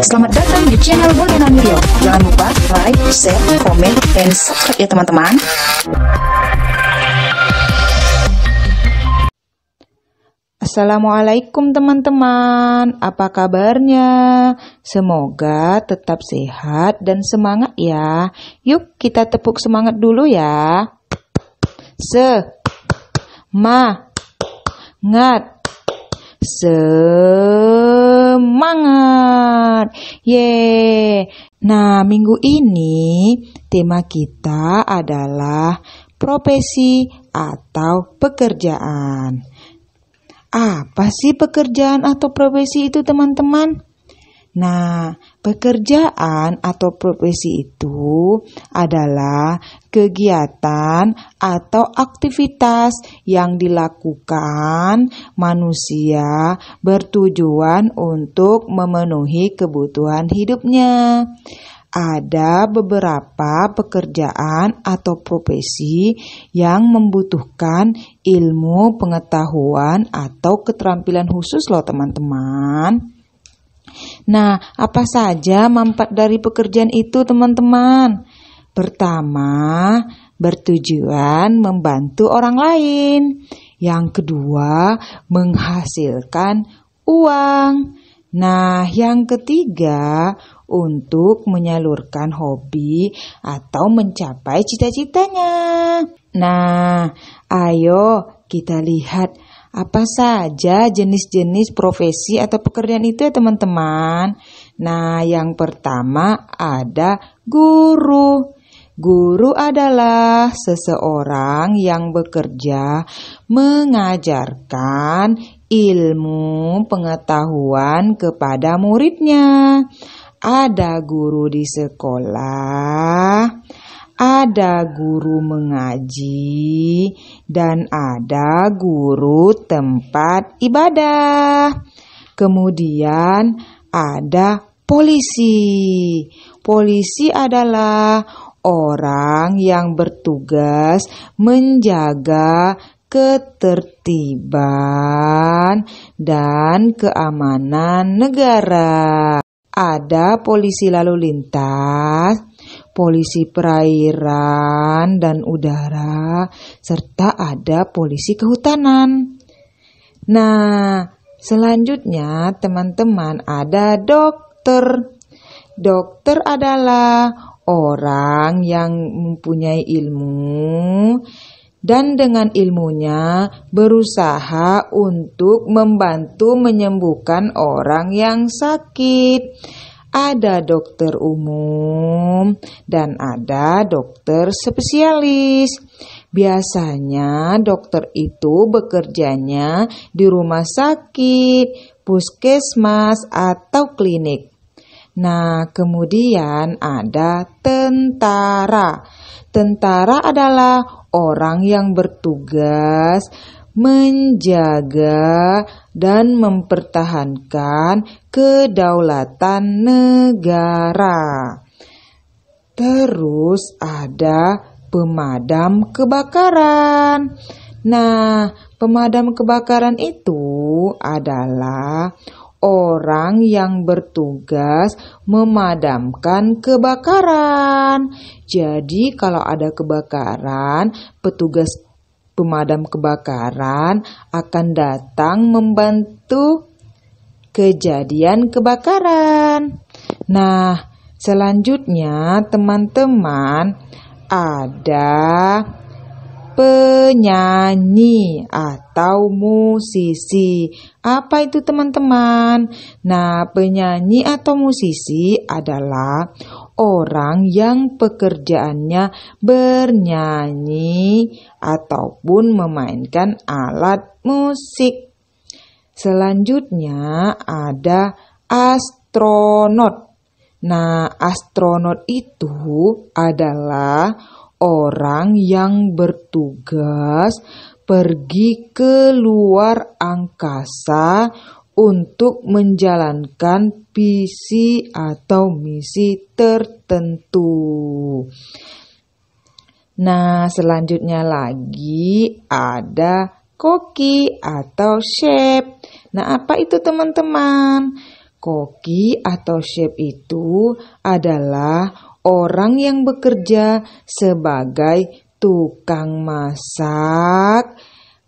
Selamat datang di channel Bolena Video. Jangan lupa like, share, comment, dan subscribe ya teman-teman. Assalamualaikum teman-teman, apa kabarnya? Semoga tetap sehat dan semangat ya. Yuk kita tepuk semangat dulu ya. Se ma ngat se semangat. Ye. Nah, minggu ini tema kita adalah profesi atau pekerjaan. Apa sih pekerjaan atau profesi itu, teman-teman? Nah, Pekerjaan atau profesi itu adalah kegiatan atau aktivitas yang dilakukan manusia bertujuan untuk memenuhi kebutuhan hidupnya. Ada beberapa pekerjaan atau profesi yang membutuhkan ilmu, pengetahuan, atau keterampilan khusus, loh, teman-teman. Nah, apa saja manfaat dari pekerjaan itu, teman-teman? Pertama, bertujuan membantu orang lain. Yang kedua, menghasilkan uang. Nah, yang ketiga, untuk menyalurkan hobi atau mencapai cita-citanya. Nah, ayo kita lihat apa saja jenis-jenis profesi atau pekerjaan itu ya teman-teman. Nah, yang pertama ada guru. Guru adalah seseorang yang bekerja mengajarkan ilmu pengetahuan kepada muridnya. Ada guru di sekolah, ada guru mengaji dan ada guru tempat ibadah. Kemudian ada polisi. Polisi adalah orang yang bertugas menjaga ketertiban dan keamanan negara. Ada polisi lalu lintas polisi perairan dan udara, serta ada polisi kehutanan. Nah, selanjutnya teman-teman ada dokter. Dokter adalah orang yang mempunyai ilmu dan dengan ilmunya berusaha untuk membantu menyembuhkan orang yang sakit ada dokter umum dan ada dokter spesialis. Biasanya dokter itu bekerjanya di rumah sakit, puskesmas, atau klinik. Nah, kemudian ada tentara. Tentara adalah orang yang bertugas menjaga dan mempertahankan kedaulatan negara. Terus ada pemadam kebakaran. Nah, pemadam kebakaran itu adalah orang yang bertugas memadamkan kebakaran. Jadi, kalau ada kebakaran, petugas pemadam kebakaran akan datang membantu kejadian kebakaran. Nah, selanjutnya teman-teman ada penyanyi atau musisi. Apa itu teman-teman? Nah, penyanyi atau musisi adalah orang yang pekerjaannya bernyanyi ataupun memainkan alat musik. Selanjutnya ada astronot. Nah, astronot itu adalah orang yang bertugas pergi ke luar angkasa untuk menjalankan visi atau misi tertentu. Nah, selanjutnya lagi ada koki atau chef. Nah, apa itu teman-teman? Koki atau chef itu adalah orang yang bekerja sebagai tukang masak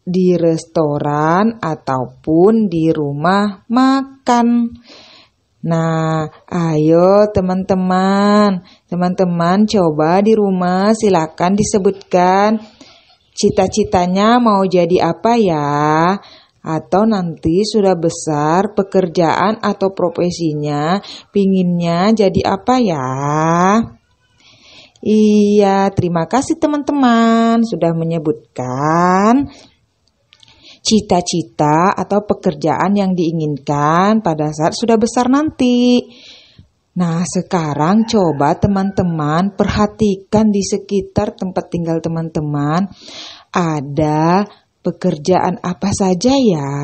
di restoran ataupun di rumah makan. Nah, ayo teman-teman, teman-teman coba di rumah silakan disebutkan cita-citanya mau jadi apa ya? atau nanti sudah besar pekerjaan atau profesinya pinginnya jadi apa ya? Iya, terima kasih teman-teman sudah menyebutkan cita-cita atau pekerjaan yang diinginkan pada saat sudah besar nanti. Nah, sekarang coba teman-teman perhatikan di sekitar tempat tinggal teman-teman ada Pekerjaan apa saja ya?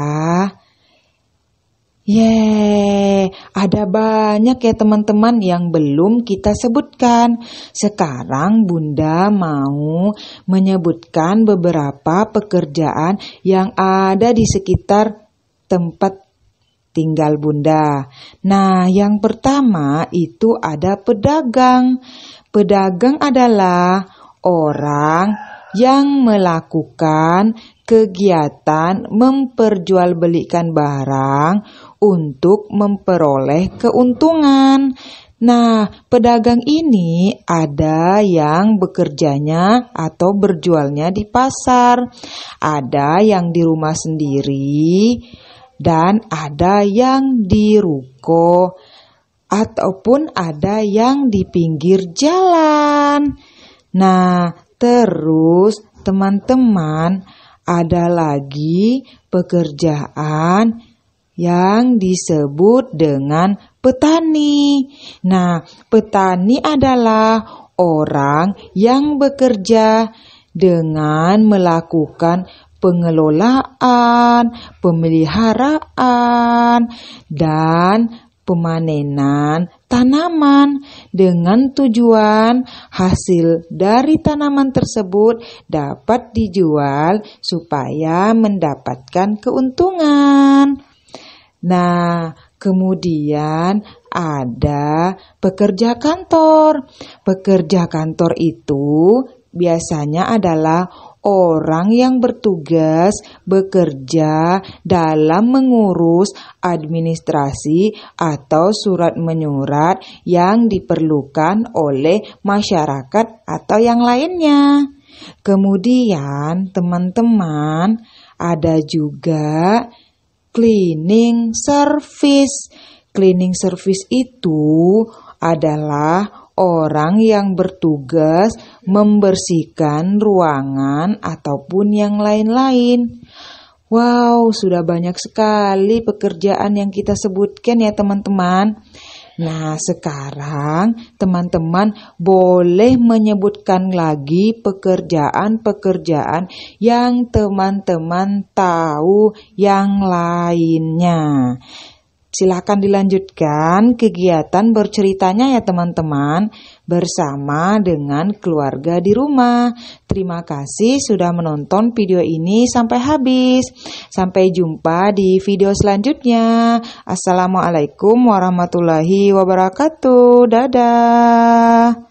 Ye, ada banyak ya teman-teman yang belum kita sebutkan. Sekarang Bunda mau menyebutkan beberapa pekerjaan yang ada di sekitar tempat tinggal Bunda. Nah, yang pertama itu ada pedagang. Pedagang adalah orang yang melakukan kegiatan memperjualbelikan barang untuk memperoleh keuntungan. Nah, pedagang ini ada yang bekerjanya atau berjualnya di pasar, ada yang di rumah sendiri, dan ada yang di ruko, ataupun ada yang di pinggir jalan. Nah, terus teman-teman ada lagi pekerjaan yang disebut dengan petani. Nah, petani adalah orang yang bekerja dengan melakukan pengelolaan, pemeliharaan, dan pemanenan tanaman dengan tujuan hasil dari tanaman tersebut dapat dijual supaya mendapatkan keuntungan. Nah, kemudian ada pekerja kantor. Pekerja kantor itu biasanya adalah orang yang bertugas bekerja dalam mengurus administrasi atau surat-menyurat yang diperlukan oleh masyarakat atau yang lainnya. Kemudian, teman-teman, ada juga cleaning service. Cleaning service itu adalah orang yang bertugas membersihkan ruangan ataupun yang lain-lain. Wow, sudah banyak sekali pekerjaan yang kita sebutkan ya teman-teman. Nah, sekarang teman-teman boleh menyebutkan lagi pekerjaan-pekerjaan yang teman-teman tahu yang lainnya. Silahkan dilanjutkan kegiatan berceritanya ya teman-teman bersama dengan keluarga di rumah. Terima kasih sudah menonton video ini sampai habis. Sampai jumpa di video selanjutnya. Assalamualaikum warahmatullahi wabarakatuh. Dadah.